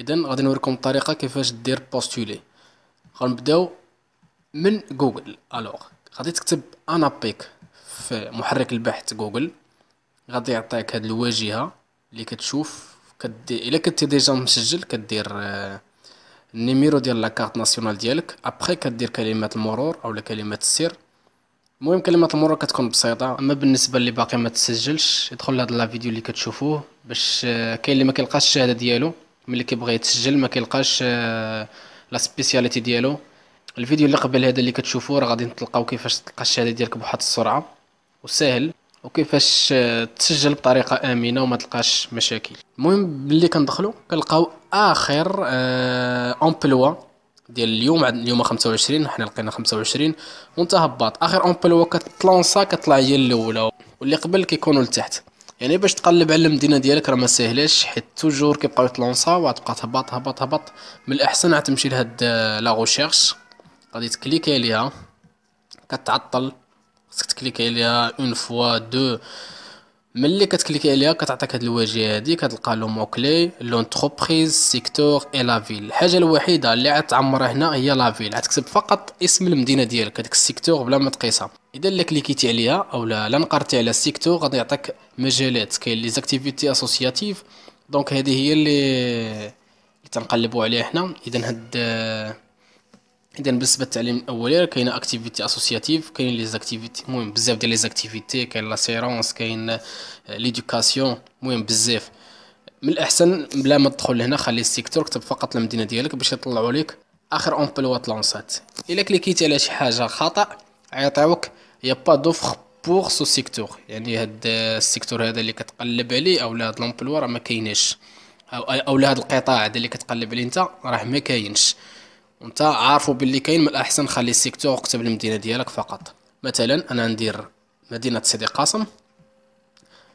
اذا غادي نوريكم الطريقه كيفاش دير بوستولي غنبداو من جوجل الوغ غادي تكتب انا بيك في محرك البحث جوجل غادي يعطيك هاد الواجهه اللي كتشوف كدير الا كنتي ديجا مسجل كدير آه، النيميرو ديال لا كارت ناسيونال ديالك ابخي كدير كلمات المرور اولا كلمات السر المهم كلمات المرور كتكون بسيطه اما بالنسبه اللي باقي ما تسجلش يدخل لهاد لا فيديو اللي كتشوفوه باش آه، كاين اللي ما كيلقاش الشهاده ديالو ملي كيبغي يتسجل ما كيلقاش آه، لا سبيسياليتي ديالو الفيديو اللي قبل هذا اللي كتشوفوه راه غادي نتلقاو كيفاش تلقى الشهاده ديالك بواحد السرعه وسهل وكيفاش آه، تسجل بطريقه امنه وما تلقاش مشاكل المهم ملي كندخلو كنلقاو اخر آه، امبلوا ديال اليوم اليوم 25 حنا لقينا 25 وانت هباط اخر امبلوا كتلونسا كتطلع هي الاولى واللي قبل كيكونوا لتحت يعني باش تقلب على المدينه ديالك راه ما ساهلاش حيت توجور كيبقاو يطلونصا وتبقى تهبط هبط هبط من الاحسن تمشي لهاد آه، لا غوشيرش غادي تكليكي عليها كتعطل خصك تكليكي عليها اون فوا دو ملي كتكليكي عليها كتعطيك هاد الواجهه هادي كتلقى لو موكلي لونتربريز سيكتور اي لا فيل الحاجه الوحيده اللي عاد تعمرها هنا هي لا فيل عتكتب فقط اسم المدينه ديالك هذاك السيكتور بلا ما تقيسها اذا الا كليكيتي عليها اولا لا نقرتي على السيكتور غادي يعطيك مجالات كاين لي زكتيفيتي اسوسياتيف دونك هذه هي اللي اللي تنقلبوا عليها حنا اذا هاد اذا بالنسبه للتعليم الاولي كاين اكتيفيتي اسوسياتيف كاين لي زاكتيفيتي المهم بزاف ديال لي زاكتيفيتي كاين لا سيرونس كاين ليدوكاسيون المهم بزاف من الاحسن بلا ما تدخل لهنا خلي السيكتور كتب فقط المدينه ديالك باش يطلعوا لك اخر امبلوا تلونسات الا كليكيتي على شي حاجه خطا عيطيوك يا با دوفر بور سو سيكتور يعني هاد السيكتور هذا اللي كتقلب عليه او هاد لومبلوا راه ما كايناش او, أو هاد القطاع هذا اللي كتقلب عليه انت راه ما كاينش وانت عارفو باللي كاين من الاحسن خلي السيكتور قتب المدينه ديالك فقط مثلا انا ندير مدينه سيدي قاسم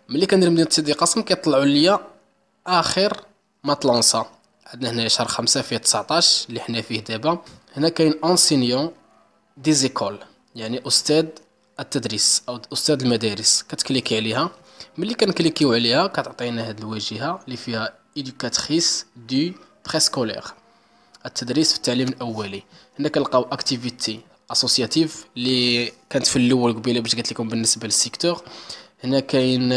ملي كندير مدينه سيدي قاسم كيطلعوا ليا اخر مطلونسا عندنا هنا شهر خمسة فيه 19 اللي حنا فيه دابا هنا كاين انسينيون ديزيكول يعني استاذ التدريس او استاذ المدارس كتكليكي عليها ملي كنكليكيو عليها كتعطينا هاد الواجهه اللي فيها ايدوكاتريس دو بريسكولير التدريس في التعليم الاولي هنا كنلقاو اكتيفيتي اسوسياتيف اللي كانت في الاول قبيله باش قلت لكم بالنسبه للسيكتور هنا كاين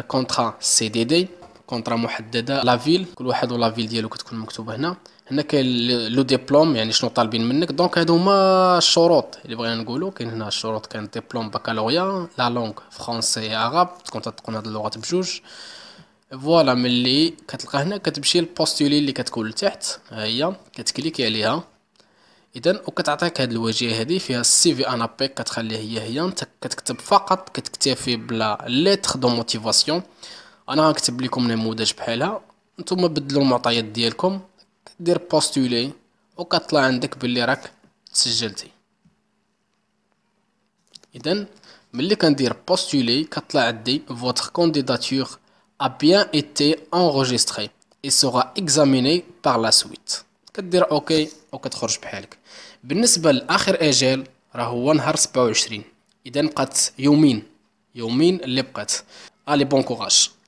كونترا سي دي دي كونترا محدده لا فيل كل واحد ولا فيل ديالو كتكون مكتوبه هنا هنا كاين لو ديبلوم يعني شنو طالبين منك دونك هادو هما الشروط اللي بغينا نقولو كاين هنا الشروط كان ديبلوم بكالوريا لا لونغ فرونسي عرب تكون تتقن هاد اللغات بجوج فوالا ملي كتلقى هنا كتمشي للبوستولي اللي كتكون لتحت ها هي كتكليكي عليها اذا وكتعطيك هاد الواجهه هادي فيها السي في ان ابي كتخليه هي هي انت كتكتب فقط كتكتفي بلا ليتر دو موتيفاسيون انا غنكتب لكم نموذج بحالها نتوما بدلوا المعطيات ديالكم دير بوستولي وكطلع عندك باللي راك تسجلتي اذا ملي كندير بوستولي كطلع عندي فوتر كونديداتور a bien été enregistré et sera examiné par la suite كدير اوكي او كتخرج بحالك بالنسبة لآخر اجل راه هو نهار 27 اذا بقات يومين يومين اللي بقات الي بون كوراج